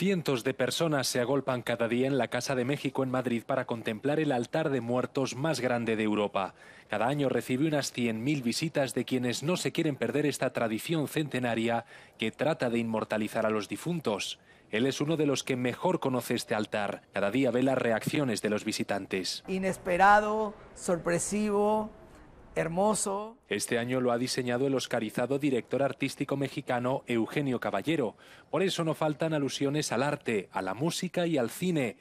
Cientos de personas se agolpan cada día en la Casa de México en Madrid para contemplar el altar de muertos más grande de Europa. Cada año recibe unas 100.000 visitas de quienes no se quieren perder esta tradición centenaria que trata de inmortalizar a los difuntos. Él es uno de los que mejor conoce este altar. Cada día ve las reacciones de los visitantes. Inesperado, sorpresivo, hermoso. Este año lo ha diseñado el oscarizado director artístico mexicano Eugenio Caballero. Por eso no faltan alusiones al arte, a la música y al cine.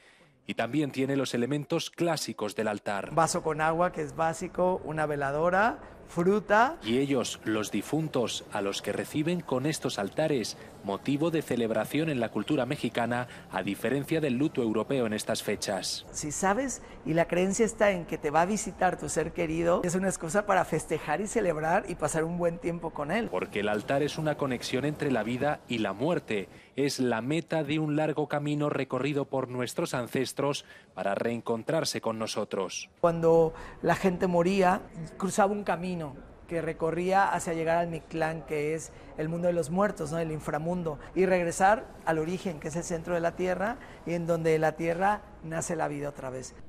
Y también tiene los elementos clásicos del altar. Vaso con agua, que es básico, una veladora, fruta. Y ellos, los difuntos, a los que reciben con estos altares, motivo de celebración en la cultura mexicana, a diferencia del luto europeo en estas fechas. Si sabes y la creencia está en que te va a visitar tu ser querido, es una excusa para festejar y celebrar y pasar un buen tiempo con él. Porque el altar es una conexión entre la vida y la muerte, es la meta de un largo camino recorrido por nuestros ancestros para reencontrarse con nosotros. Cuando la gente moría, cruzaba un camino que recorría hacia llegar al Mictlán, que es el mundo de los muertos, ¿no? el inframundo, y regresar al origen, que es el centro de la tierra, y en donde la tierra nace la vida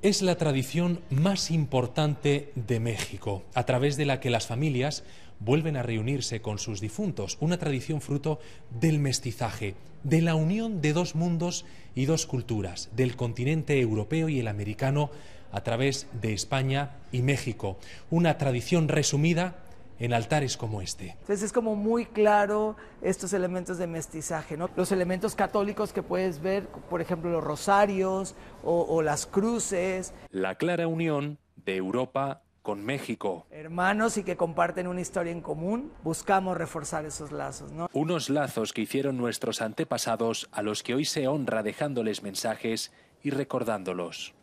Es la tradición más importante de México, a través de la que las familias vuelven a reunirse con sus difuntos, una tradición fruto del mestizaje, de la unión de dos mundos y dos culturas, del continente europeo y el americano, a través de España y México, una tradición resumida en altares como este. Entonces es como muy claro estos elementos de mestizaje, ¿no? Los elementos católicos que puedes ver, por ejemplo, los rosarios o, las cruces. La clara unión de Europa con México. Hermanos y que comparten una historia en común, buscamos reforzar esos lazos, ¿no? Unos lazos que hicieron nuestros antepasados a los que hoy se honra dejándoles mensajes y recordándolos.